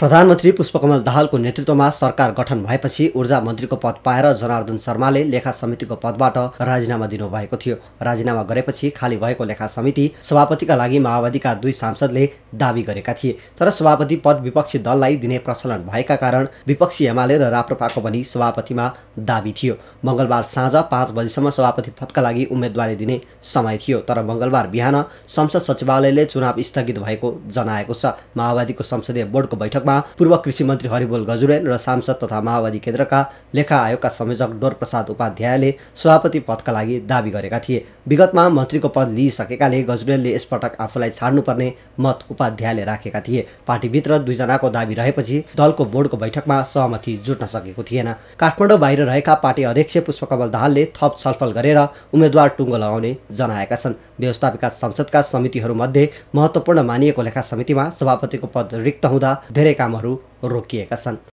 प्रधानमन्त्री पुष्पकमल दाहालको नेतृत्वमा सरकार गठन भएपछि ऊर्जा मन्त्रीको पद पाएर जनार्दन शर्माले लेखा समितिको पदबाट राजीनामा दिनुभएको थियो राजीनामा गरेपछि खाली भएको लेखा समिति सभापतिका लागि माओवादीका दुई सांसदले दावी गरेका थिए तर सभापति पद विपक्षी दललाई दिने प्रचलन भएका कारण विपक्षी एमाले र राप्रपाको पनि सभापतिमा दावी थियो मङ्गलबार साँझ पाँच बजीसम्म सभापति पदका लागि उम्मेदवारी दिने समय थियो तर मङ्गलबार बिहान संसद सचिवालयले चुनाव स्थगित भएको जनाएको छ माओवादीको संसदीय बोर्डको बैठक बैठकमा पूर्व कृषि मन्त्री हरिबोल गजुरेल र सांसद तथा माओवादी केन्द्रका लेखा आयोगका संयोजक डोरप्रसाद उपाध्यायले सभापति पदका लागि दावी गरेका थिए विगतमा मन्त्रीको पद लिइसकेकाले गजुरेलले यसपटक आफूलाई छाड्नुपर्ने मत उपाध्यायले राखेका थिए पार्टीभित्र दुईजनाको दावी रहेपछि दलको बोर्डको बैठकमा सहमति जुट्न सकेको थिएन काठमाडौँ बाहिर रहेका पार्टी अध्यक्ष पुष्पकमल दाहालले थप छलफल गरेर उम्मेद्वार टुङ्गो लगाउने जनाएका छन् व्यवस्थापिका संसदका समितिहरूमध्ये महत्त्वपूर्ण मानिएको लेखा समितिमा सभापतिको पद रिक्त हुँदा धेरै कामहरू रोकिएका छन्